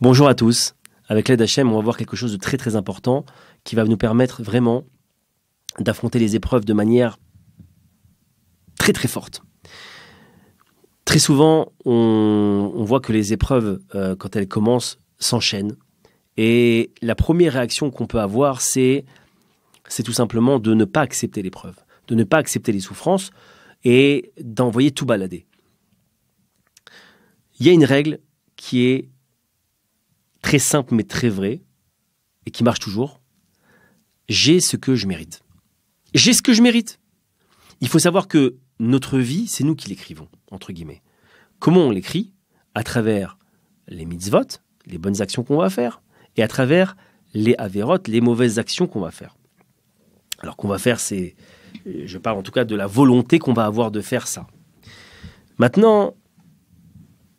Bonjour à tous. Avec l'aide HM, on va voir quelque chose de très très important qui va nous permettre vraiment d'affronter les épreuves de manière très très forte. Très souvent, on, voit que les épreuves, euh, quand elles commencent, s'enchaînent. Et la première réaction qu'on peut avoir, c'est c'est tout simplement de ne pas accepter l'épreuve, de ne pas accepter les souffrances et d'envoyer tout balader. Il y a une règle qui est très simple mais très vrai, et qui marche toujours, j'ai ce que je mérite. J'ai ce que je mérite. Il faut savoir que notre vie, c'est nous qui l'écrivons, entre guillemets. Comment on l'écrit À travers les mitzvot, les bonnes actions qu'on va faire, et à travers les averot, les mauvaises actions qu'on va faire. Alors qu'on va faire, c'est, je parle en tout cas de la volonté qu'on va avoir de faire ça. Maintenant,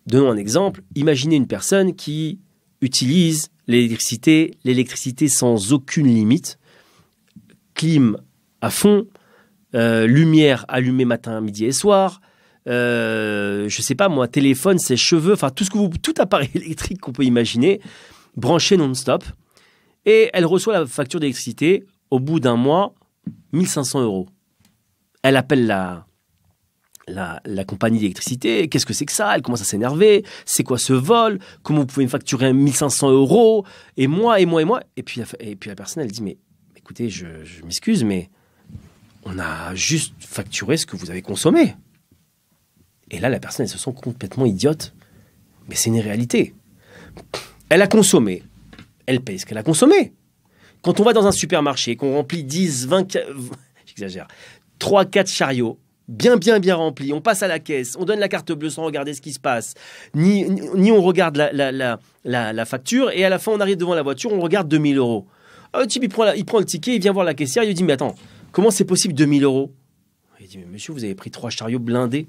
donnons un exemple. Imaginez une personne qui utilise l'électricité, l'électricité sans aucune limite, clim à fond, euh, lumière allumée matin, midi et soir, euh, je sais pas moi, téléphone, ses cheveux, enfin tout ce que vous, tout appareil électrique qu'on peut imaginer, branché non-stop. Et elle reçoit la facture d'électricité au bout d'un mois, 1500 euros. Elle appelle la, la, compagnie d'électricité. Qu'est-ce que c'est que ça Elle commence à s'énerver. C'est quoi ce vol Comment vous pouvez me facturer 1500 euros Et moi, et moi, et moi. Et puis, et puis la personne, elle dit Mais écoutez, je, je m'excuse, mais on a juste facturé ce que vous avez consommé. Et là, la personne, elle se sent complètement idiote. Mais c'est une réalité. Elle a consommé. Elle paye ce qu'elle a consommé. Quand on va dans un supermarché qu'on remplit 10, 20, j'exagère, 3, 4 chariots, bien, bien, bien rempli. On passe à la caisse, on donne la carte bleue sans regarder ce qui se passe, ni, ni, on regarde la, facture, et à la fin, on arrive devant la voiture, on regarde 2000 euros. Un ah, type, il prend, il prend le ticket, il vient voir la caissière, il lui dit Mais attends, comment c'est possible 2000 euros Il dit Mais monsieur, vous avez pris trois chariots blindés.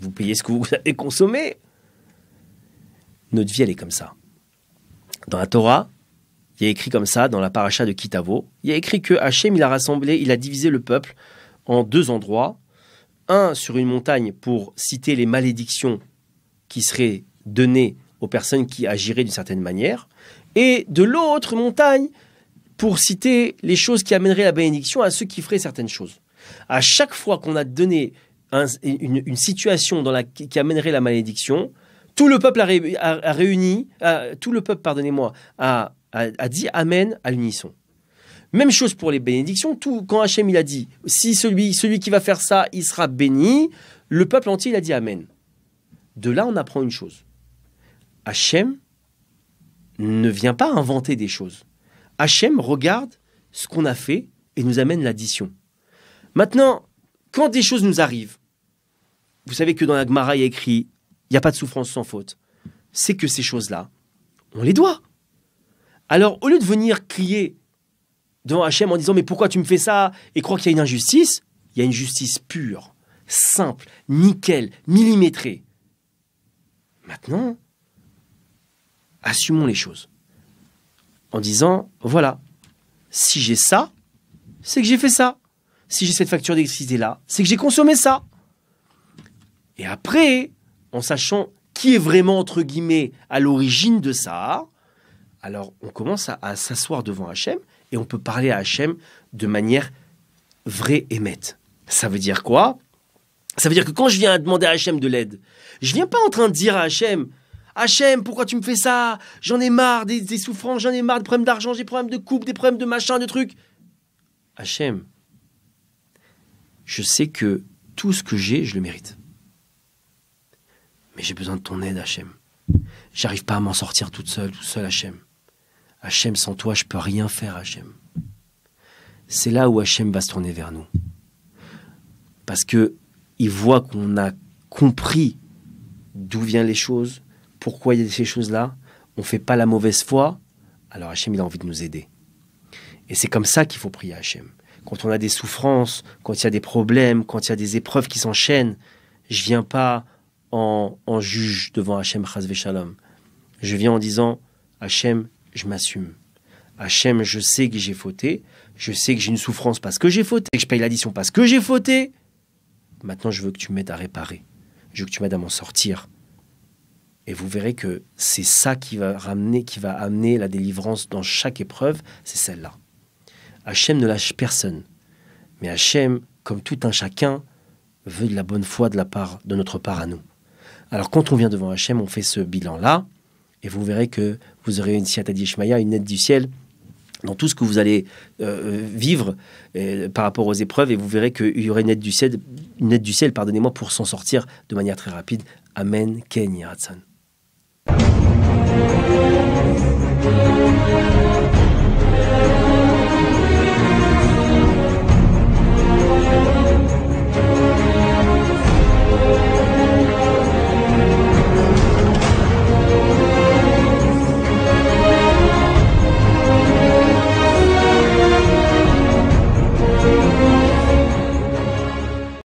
Vous payez ce que vous avez consommé. Notre vie, elle est comme ça. Dans la Torah, il y a écrit comme ça, dans la paracha de Kitavo, il y a écrit que Hachem, il a rassemblé, il a divisé le peuple en deux endroits, un sur une montagne pour citer les malédictions qui seraient données aux personnes qui agiraient d'une certaine manière, et de l'autre montagne pour citer les choses qui amèneraient la bénédiction à ceux qui feraient certaines choses. À chaque fois qu'on a donné une, situation dans la, qui amènerait la malédiction, tout le peuple a, réuni, tout le peuple, pardonnez-moi, a dit Amen à l'unisson. Même chose pour les bénédictions. Tout, quand Hachem il a dit, si celui, celui qui va faire ça, il sera béni, le peuple entier il a dit Amen. De là, on apprend une chose. Hachem ne vient pas inventer des choses. Hachem regarde ce qu'on a fait et nous amène l'addition. Maintenant, quand des choses nous arrivent, vous savez que dans la Gemara, il y a écrit il n'y a pas de souffrance sans faute. C'est que ces choses-là, on les doit. Alors, au lieu de venir crier devant Hachem en disant mais pourquoi tu me fais ça et crois qu'il y a une injustice, il y a une justice pure, simple, nickel, millimétrée. Maintenant, assumons les choses en disant voilà, si j'ai ça, c'est que j'ai fait ça. Si j'ai cette facture d'électricité là, c'est que j'ai consommé ça. Et après, en sachant qui est vraiment entre guillemets à l'origine de ça, alors on commence à, s'asseoir devant Hachem et on peut parler à Hachem de manière vraie et nette. Ça veut dire quoi Ça veut dire que quand je viens demander à Hachem de l'aide, je viens pas en train de dire à Hachem Hachem, pourquoi tu me fais ça J'en ai marre des, souffrances, j'en ai marre des problèmes d'argent, des problèmes de couple, des problèmes de machin, de trucs. Hachem, je sais que tout ce que j'ai, je le mérite. Mais j'ai besoin de ton aide, Hachem. J'arrive pas à m'en sortir toute seule, tout seul, Hachem. Hachem, sans toi, je peux rien faire, Hachem. C'est là où Hachem va se tourner vers nous. Parce que il voit qu'on a compris d'où viennent les choses, pourquoi il y a ces choses-là. On ne fait pas la mauvaise foi. Alors Hachem, il a envie de nous aider. Et c'est comme ça qu'il faut prier Hachem. Quand on a des souffrances, quand il y a des problèmes, quand il y a des épreuves qui s'enchaînent, je viens pas en, juge devant Hachem Shalom. Je viens en disant Hachem, je m'assume. Hachem, je sais que j'ai fauté, je sais que j'ai une souffrance parce que j'ai fauté, que je paye l'addition parce que j'ai fauté. Maintenant, je veux que tu m'aides à réparer, je veux que tu m'aides à m'en sortir. Et vous verrez que c'est ça qui va ramener, qui va amener la délivrance dans chaque épreuve, c'est celle-là. Hachem ne lâche personne. Mais Hachem, comme tout un chacun, veut de la bonne foi de la part de notre part à nous. Alors quand on vient devant Hachem, on fait ce bilan-là, et vous verrez que vous aurez une siatadishmaya, une aide du ciel dans tout ce que vous allez euh, euh, vivre euh, par rapport aux épreuves et vous verrez qu'il y aurait une aide du ciel, une aide du ciel pardonnez-moi, pour s'en sortir de manière très rapide. Amen. Ken yatsan.